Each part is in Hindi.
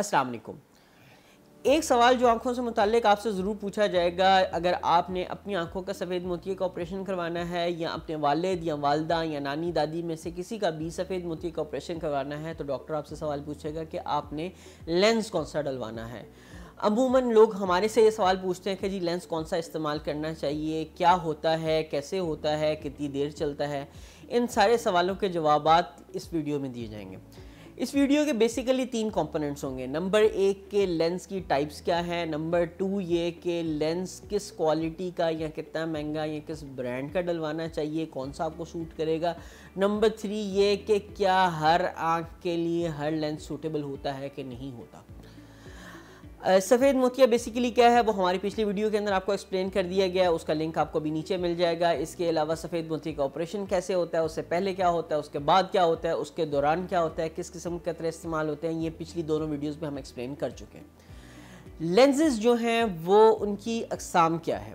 अस्सलाम वालेकुम एक सवाल जो आंखों से मुतल आपसे ज़रूर पूछा जाएगा अगर आपने अपनी आंखों का सफ़ेद मोती का ऑपरेशन करवाना है या अपने वालद या वालदा या नानी दादी में से किसी का भी सफ़ेद मोती का ऑपरेशन करवाना है तो डॉक्टर आपसे सवाल पूछेगा कि आपने लेंस कौन सा डलवाना है अमूमन लोग हमारे से ये सवाल पूछते हैं कि जी लेंस कौन सा इस्तेमाल करना चाहिए क्या होता है कैसे होता है कितनी देर चलता है इन सारे सवालों के जवाब इस वीडियो में दिए जाएंगे इस वीडियो के बेसिकली तीन कंपोनेंट्स होंगे नंबर एक के लेंस की टाइप्स क्या है नंबर टू ये कि लेंस किस क्वालिटी का या कितना महंगा या किस ब्रांड का डलवाना चाहिए कौन सा आपको सूट करेगा नंबर थ्री ये कि क्या हर आँख के लिए हर लेंस सूटेबल होता है कि नहीं होता सफ़ेद मोतिया बेसिकली क्या है वो हमारी पिछली वीडियो के अंदर आपको एक्सप्लेन कर दिया गया है उसका लिंक आपको भी नीचे मिल जाएगा इसके अलावा सफ़ेद मोती का ऑपरेशन कैसे होता है उससे पहले क्या होता है उसके बाद क्या होता है उसके दौरान क्या होता है किस किस्म के कतरे इस्तेमाल होते हैं ये पिछली दोनों वीडियोज़ में हम एक्सप्लेन कर चुके हैं लेंजेज़ जो हैं वो उनकी अकसाम क्या है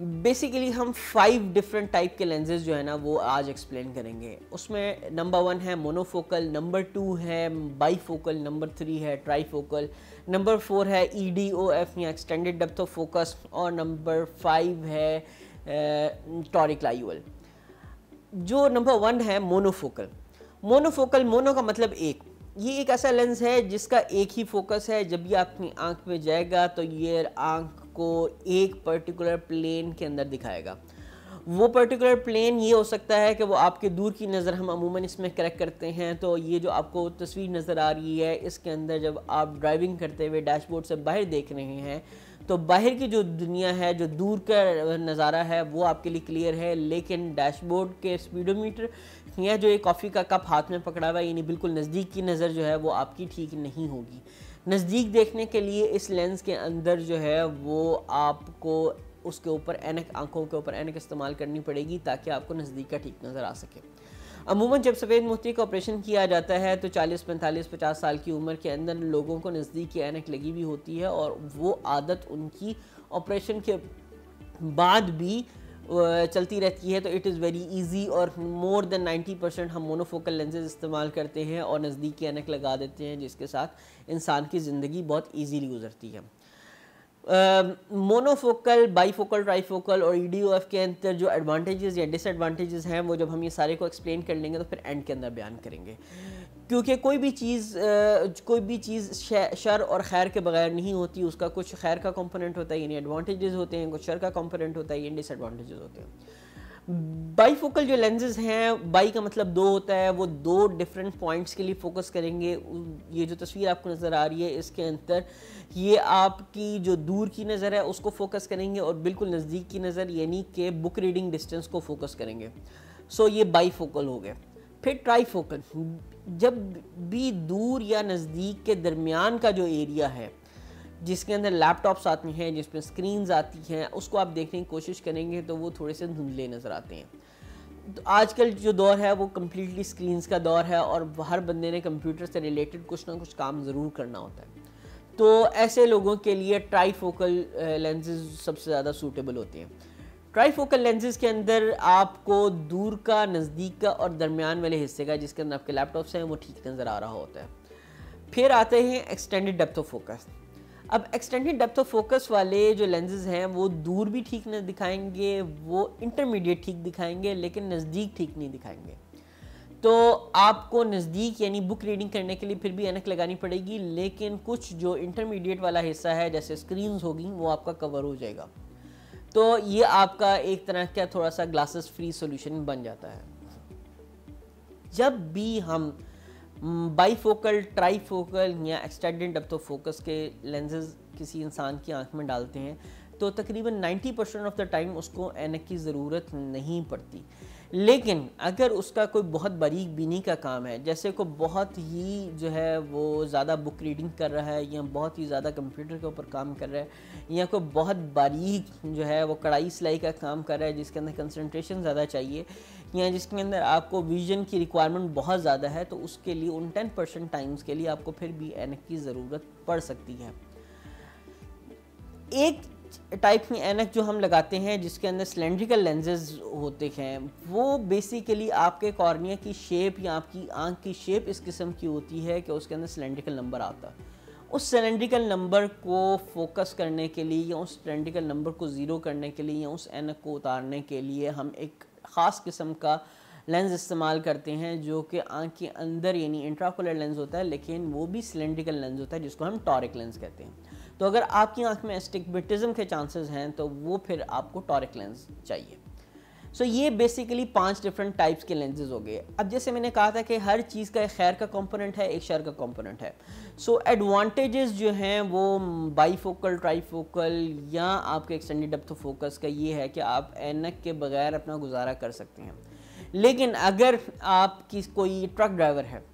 बेसिकली हम फाइव डिफरेंट टाइप के लेंजेज जो है ना वो आज एक्सप्लेन करेंगे उसमें नंबर वन है मोनोफोकल नंबर टू है बाईफोकल नंबर थ्री है ट्राईफोकल नंबर फोर है ई डी ओ एफ या एक्सटेंडेड डेप्थ ऑफ फोकस और नंबर फाइव है टॉरिक्लाइल जो नंबर वन है मोनोफोकल मोनोफोकल मोनो का मतलब एक ये एक ऐसा लेंस है जिसका एक ही फोकस है जब ये आपकी आंख में जाएगा तो ये आंख आपको एक पर्टिकुलर प्लेन के अंदर दिखाएगा वो पर्टिकुलर प्लेन ये हो सकता है कि वो आपके दूर की नज़र हम अमूमन इसमें करेक्ट करते हैं तो ये जो आपको तस्वीर नज़र आ रही है इसके अंदर जब आप ड्राइविंग करते हुए डैशबोर्ड से बाहर देख रहे हैं तो बाहर की जो दुनिया है जो दूर का नज़ारा है वो आपके लिए क्लियर है लेकिन डैशबोर्ड के स्पीडोमीटर या जो एक कॉफ़ी का कप हाथ में पकड़ा हुआ है यानी बिल्कुल नज़दीक की नज़र जो है वो आपकी ठीक नहीं होगी नज़दीक देखने के लिए इस लेंस के अंदर जो है वो आपको उसके ऊपर एनक आंखों के ऊपर एनक इस्तेमाल करनी पड़ेगी ताकि आपको नज़दीक का ठीक नज़र आ सके अमूमन जब सफ़ेद मोती का ऑपरेशन किया जाता है तो 40, 45, 50 साल की उम्र के अंदर लोगों को नज़दीक की एनक लगी भी होती है और वो आदत उनकी ऑपरेशन के बाद भी चलती रहती है तो इट इज़ वेरी इजी और मोर देन 90 परसेंट हम मोनोफोकल लेंसेज इस्तेमाल करते हैं और नज़दीक अनक लगा देते हैं जिसके साथ इंसान की ज़िंदगी बहुत ईजीली गुजरती है मोनोफोकल बाईफोकल ट्राईफोकल और ई e के अंदर जो एडवांटेजेस या डिसएडवांटेजेस हैं वो जब हम ये सारे को एक्सप्लेन कर लेंगे तो फिर एंड के अंदर बयान करेंगे क्योंकि कोई भी चीज़ कोई भी चीज़ शर और खैर के बगैर नहीं होती उसका कुछ खैर का कंपोनेंट होता है यानी एडवांटेजेस होते हैं कुछ शर का कंपोनेंट होता है यानी डिसएडवांटेजेस होते हैं बाई फोकल जो लेंजेज हैं बाई का मतलब दो होता है वो दो डिफरेंट पॉइंट्स के लिए फोकस करेंगे ये जो तस्वीर आपको नज़र आ रही है इसके अंदर ये आपकी जो दूर की नज़र है उसको फोकस करेंगे और बिल्कुल नज़दीक की नज़र यानी कि बुक रीडिंग डिस्टेंस को फोकस करेंगे सो so, ये बाई फोकल हो गया फिर ट्राई फोकल जब भी दूर या नज़दीक के दरमियान का जो एरिया है जिसके अंदर लैपटॉप्स आते हैं जिसमें स्क्रीन्स आती हैं उसको आप देखने की कोशिश करेंगे तो वो थोड़े से धुंधले नज़र आते हैं तो आजकल जो दौर है वो कम्प्लीटली स्क्रीन का दौर है और हर बंदे ने कंप्यूटर से रिलेटेड कुछ ना कुछ काम ज़रूर करना होता है तो ऐसे लोगों के लिए ट्राई फोकल लेंसेज सबसे ज़्यादा सूटेबल होते हैं ट्राईफोकल लेंसेज के अंदर आपको दूर का नज़दीक का और दरमियान वाले हिस्से का जिसके अंदर आपके लैपटॉप्स हैं वो ठीक नज़र आ रहा होता है फिर आते हैं एक्सटेंडेड डेप्थ ऑफ फोकस अब एक्सटेंडेड डेप्थ ऑफ फोकस वाले जो लेंसेज हैं वो दूर भी ठीक नहीं दिखाएंगे वो इंटरमीडिएट ठीक दिखाएंगे लेकिन नज़दीक ठीक नहीं दिखाएंगे तो आपको नज़दीक यानी बुक रीडिंग करने के लिए फिर भी एनक लगानी पड़ेगी लेकिन कुछ जो इंटरमीडिएट वाला हिस्सा है जैसे स्क्रीन्स होगी वो आपका कवर हो जाएगा तो ये आपका एक तरह का थोड़ा सा ग्लासेस फ्री सोल्यूशन बन जाता है जब भी हम बाईफोकल हम्म, ट्राईफोकल या एक्सटेंडेड अब तो फोकस के लेंसेज किसी इंसान की आंख में डालते हैं तो तकरीबन 90 परसेंट ऑफ द टाइम उसको एनक की ज़रूरत नहीं पड़ती लेकिन अगर उसका कोई बहुत बारीक बीनी का काम है जैसे को बहुत ही जो है वो ज़्यादा बुक रीडिंग कर रहा है या बहुत ही ज़्यादा कंप्यूटर के ऊपर काम कर रहा है या कोई बहुत बारीक जो है वो कढ़ाई सिलाई का काम कर रहा है जिसके अंदर कंसनट्रेशन ज़्यादा चाहिए या जिसके अंदर आपको विजन की रिक्वायरमेंट बहुत ज़्यादा है तो उसके लिए उन टेन परसेंट टाइम्स के लिए आपको फिर भी एनक की ज़रूरत पड़ सकती है एक टाइप में एनक जो हम लगाते हैं जिसके अंदर सिलेंड्रिकल लेंजेज होते हैं वो बेसिकली आपके कॉर्निया की शेप या आपकी आंख की शेप इस किस्म की होती है कि उसके अंदर सिलेंड्रिकल नंबर आता है उस सिलेंड्रिकल नंबर को फोकस करने के लिए या उस सिलेंड्रिकल नंबर को ज़ीरो करने के लिए या उस एनक को उतारने के लिए हम एक ख़ास किस्म का लेंस इस्तेमाल करते हैं जो कि आँख के अंदर यानी इंट्राकुलर लेंस होता है लेकिन वो भी सिलेंड्रिकल लेंस होता है जिसको हम टॉरिक लेंस कहते हैं तो अगर आपकी आंख में एस्टिकबिटिज़म के चांसेस हैं तो वो फिर आपको टॉरिक लेंस चाहिए सो so, ये बेसिकली पांच डिफरेंट टाइप्स के लेंसेज हो गए अब जैसे मैंने कहा था कि हर चीज़ का एक खैर का कंपोनेंट है एक शर का कंपोनेंट है सो so, एडवांटेजेस जो हैं वो बाईफोकल ट्राईफोकल या आपके एक्सटेंडेड डेप्थ फोकस का ये है कि आप एनक के बगैर अपना गुजारा कर सकते हैं लेकिन अगर आप किस कोई ट्रक ड्राइवर है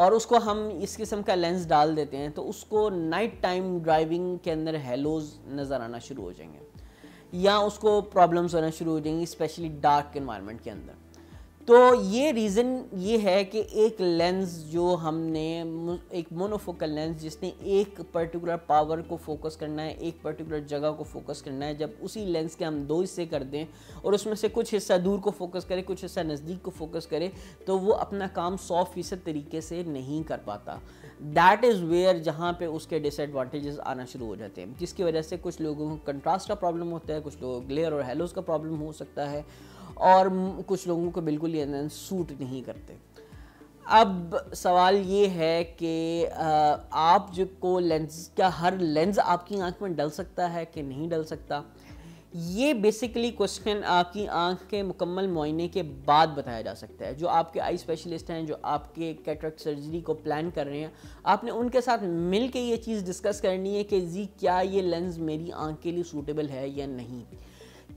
और उसको हम इस किस्म का लेंस डाल देते हैं तो उसको नाइट टाइम ड्राइविंग के अंदर हेलोज नज़र आना शुरू हो जाएंगे या उसको प्रॉब्लम्स होना शुरू हो जाएंगी स्पेशली डार्क इन्वायरमेंट के अंदर तो ये रीज़न ये है कि एक लेंस जो हमने एक मोनोफोकल लेंस जिसने एक पर्टिकुलर पावर को फोकस करना है एक पर्टिकुलर जगह को फोकस करना है जब उसी लेंस के हम दो हिस्से कर दें और उसमें से कुछ हिस्सा दूर को फोकस करे कुछ हिस्सा नज़दीक को फोकस करे तो वो अपना काम सौ फीसद तरीके से नहीं कर पाता दैट इज़ वेयर जहाँ पे उसके डिसएडवांटेजेस आना शुरू हो जाते हैं जिसकी वजह से कुछ लोगों को कंट्रास्ट का प्रॉब्लम होता है कुछ लोगों को ग्लेयर और हेलोज़ का प्रॉब्लम हो सकता है और कुछ लोगों को बिल्कुल ये सूट नहीं करते अब सवाल ये है कि आप जो को लेंस क्या हर लेंस आपकी आंख में डल सकता है कि नहीं डल सकता ये बेसिकली क्वेश्चन आपकी आंख के मुकम्मल मुआइने के बाद बताया जा सकता है जो आपके आई स्पेशलिस्ट हैं जो आपके कैटरेक्ट सर्जरी को प्लान कर रहे हैं आपने उनके साथ मिल के ये चीज़ डिस्कस करनी है कि जी क्या ये लेंस मेरी आंख के लिए सूटेबल है या नहीं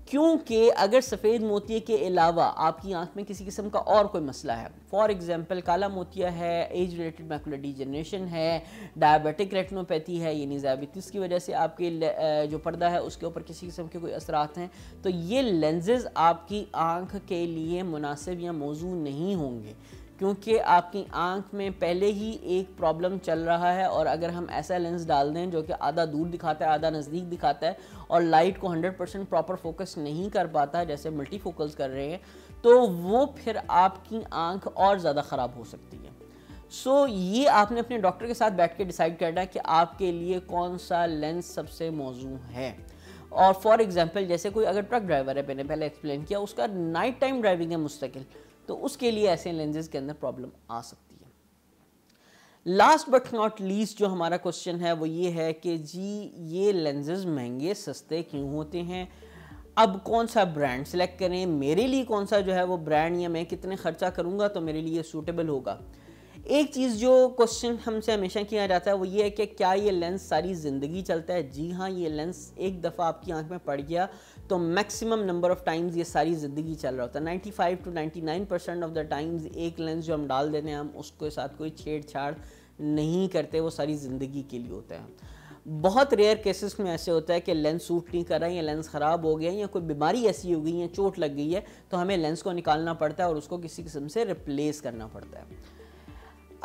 क्योंकि अगर सफ़ेद मोती के अलावा आपकी आंख में किसी किस्म का और कोई मसला है फॉर एग्जांपल काला मोतिया है एज रिलेटेड मैकुलर डिजनरेशन है डायबिटिक रेटनोपैथी है यानी डायबिटीज़ की वजह से आपके जो पर्दा है उसके ऊपर किसी किस्म के कोई असरात हैं तो ये लेंजेज़ आपकी आँख के लिए मुनासिब या मौजू नहीं होंगे क्योंकि आपकी आंख में पहले ही एक प्रॉब्लम चल रहा है और अगर हम ऐसा लेंस डाल दें जो कि आधा दूर दिखाता है आधा नज़दीक दिखाता है और लाइट को 100 परसेंट प्रॉपर फोकस नहीं कर पाता जैसे मल्टी फोकस कर रहे हैं तो वो फिर आपकी आंख और ज़्यादा ख़राब हो सकती है सो so, ये आपने अपने डॉक्टर के साथ बैठ के डिसाइड करना है कि आपके लिए कौन सा लेंस सबसे मौजू है और फॉर एग्ज़ाम्पल जैसे कोई अगर ट्रक ड्राइवर है मैंने पहले एक्सप्लेन किया उसका नाइट टाइम ड्राइविंग है मुस्तकिल तो उसके लिए ऐसे लेंजेज के अंदर प्रॉब्लम आ सकती है लास्ट बट नॉट लीस्ट जो हमारा क्वेश्चन है वो ये है कि जी ये लेंजेज महंगे सस्ते क्यों होते हैं अब कौन सा ब्रांड सेलेक्ट करें मेरे लिए कौन सा जो है वो ब्रांड या मैं कितने ख़र्चा करूंगा तो मेरे लिए सूटेबल होगा एक चीज़ जो क्वेश्चन हमसे हमेशा किया जाता है वो ये है कि क्या ये लेंस सारी ज़िंदगी चलता है जी हाँ ये लेंस एक दफ़ा आपकी आंख में पड़ गया तो मैक्सिमम नंबर ऑफ़ टाइम्स ये सारी ज़िंदगी चल रहा होता है ninety five to ninety nine percent of the times एक लेंस जो हम डाल देते हैं हम उसके साथ कोई छेड़छाड़ नहीं करते वो सारी ज़िंदगी के लिए होता है बहुत रेयर केसेस में ऐसे होता है कि लेंस सूट नहीं कर रहा है या लेंस ख़राब हो गया है या कोई बीमारी ऐसी हो गई है चोट लग गई है तो हमें लेंस को निकालना पड़ता है और उसको किसी किस्म से रिप्लेस करना पड़ता है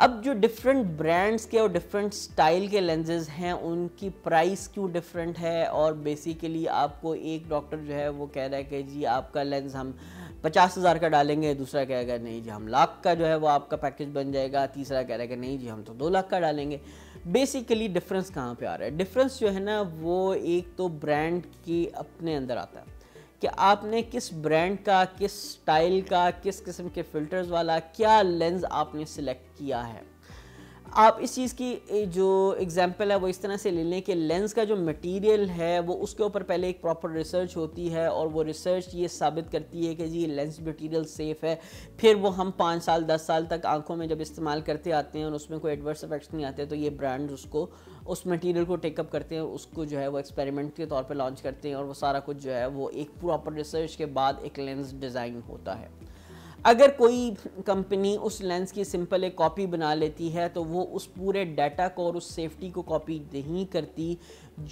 अब जो डिफरेंट ब्रांड्स के और डिफरेंट स्टाइल के लेंजेज हैं उनकी प्राइस क्यों डिफरेंट है और बेसिकली आपको एक डॉक्टर जो है वो कह रहा है कि जी आपका लेंस हम पचास हज़ार का डालेंगे दूसरा कहेगा नहीं जी हम लाख का जो है वो आपका पैकेज बन जाएगा तीसरा कह रहा है कि नहीं जी हम तो दो लाख का डालेंगे बेसिकली डिफरेंस कहाँ पे आ रहा है डिफरेंस जो है ना वो एक तो ब्रांड के अपने अंदर आता है कि आपने किस ब्रांड का किस स्टाइल का किस किस्म के फ़िल्टर्स वाला क्या लेंस आपने सिलेक्ट किया है आप इस चीज़ की जो एग्जांपल है वो इस तरह से ले लें कि लेंस का जो मटेरियल है वो उसके ऊपर पहले एक प्रॉपर रिसर्च होती है और वो रिसर्च ये साबित करती है कि जी लेंस मटेरियल सेफ़ है फिर वो हम पाँच साल दस साल तक आंखों में जब इस्तेमाल करते आते हैं और उसमें कोई एडवर्स इफेक्ट्स नहीं आते तो ये ब्रांड उसको उस मटेरियल को टेकअप करते हैं उसको जो है वो एक्सपेरिमेंट के तौर पर लॉन्च करते हैं और वो सारा कुछ जो है वो एक प्रॉपर रिसर्च के बाद एक लेंस डिज़ाइन होता है अगर कोई कंपनी उस लेंस की सिंपल एक कॉपी बना लेती है तो वो उस पूरे डाटा को और उस सेफ्टी को कॉपी नहीं करती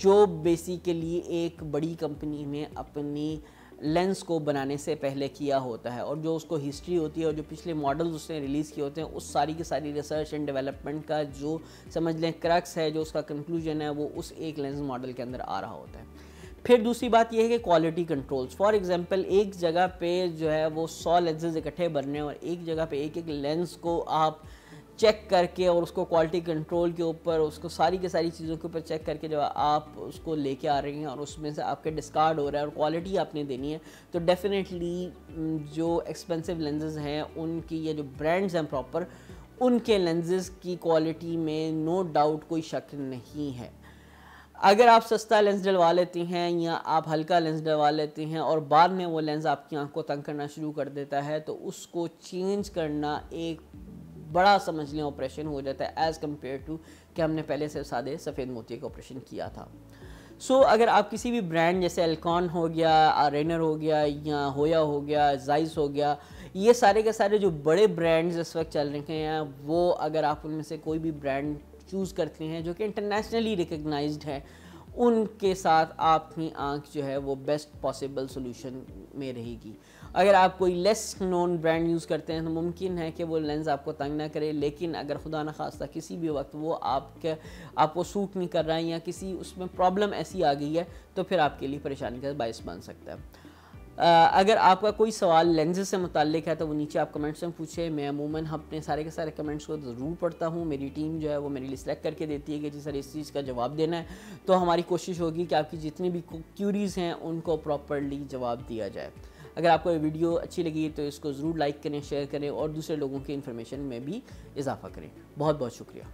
जो बेसिकली एक बड़ी कंपनी में अपनी लेंस को बनाने से पहले किया होता है और जो उसको हिस्ट्री होती है और जो पिछले मॉडल्स उसने रिलीज़ किए होते हैं उस सारी की सारी रिसर्च एंड डेवलपमेंट का जो समझ लें क्रक्स है जो उसका कंक्लूजन है वो उस एक लेंस मॉडल के अंदर आ रहा होता है फिर दूसरी बात यह है कि क्वालिटी कंट्रोल्स फॉर एग्जांपल एक जगह पे जो है वो सौ लेंसेज इकट्ठे बन रहे हैं और एक जगह पे एक एक लेंस को आप चेक करके और उसको क्वालिटी कंट्रोल के ऊपर उसको सारी की सारी चीज़ों के ऊपर चेक करके जब आप उसको लेके आ रही हैं और उसमें से आपके डिस्कार्ड हो रहा है और क्वालिटी आपने देनी है तो डेफिनेटली जो एक्सपेंसिव लेंजेज हैं उनकी ये जो ब्रांड्स हैं प्रॉपर उनके लेंजेज की क्वालिटी में नो no डाउट कोई शक नहीं है अगर आप सस्ता लेंस डलवा लेती हैं या आप हल्का लेंस डलवा लेती हैं और बाद में वो लेंस आपकी आंख को तंग करना शुरू कर देता है तो उसको चेंज करना एक बड़ा समझ लें ऑपरेशन हो जाता है एज़ कम्पेयर टू कि हमने पहले से सादे सफ़ेद मोती का ऑपरेशन किया था सो so, अगर आप किसी भी ब्रांड जैसे एल्कॉन हो गया आरेनर हो गया या होया हो गया जाइस हो गया ये सारे के सारे जो बड़े ब्रांड्स इस वक्त चल रहे हैं वो अगर आप उनमें से कोई भी ब्रांड चूज़ करते हैं जो कि इंटरनेशनली रिकगनाइज है उनके साथ आपकी आंख जो है वो बेस्ट पॉसिबल सोल्यूशन में रहेगी अगर आप कोई लेस नोन ब्रांड यूज़ करते हैं तो मुमकिन है कि वो लेंस आपको तंग ना करे लेकिन अगर खुदा न खास्ता किसी भी वक्त वो आपके आपको सूट नहीं कर रहा है या किसी उसमें प्रॉब्लम ऐसी आ गई है तो फिर आपके लिए परेशानी का बायस बन सकता है अगर आपका कोई सवाल लेंजेस से मुतलिक है तो वो नीचे आप कमेंट्स में पूछें मैं अमूमन अपने सारे के सारे कमेंट्स को ज़रूर पढ़ता हूँ मेरी टीम जो है वो मेरे लिए सिलेक्ट करके देती है कि जी सर इस चीज़ का जवाब देना है तो हमारी कोशिश होगी कि आपकी जितनी भी क्यूरीज़ हैं उनको प्रॉपरली जवाब दिया जाए अगर आपको ये वीडियो अच्छी लगी तो इसको ज़रूर लाइक करें शेयर करें और दूसरे लोगों की इन्फॉर्मेशन में भी इजाफा करें बहुत बहुत शुक्रिया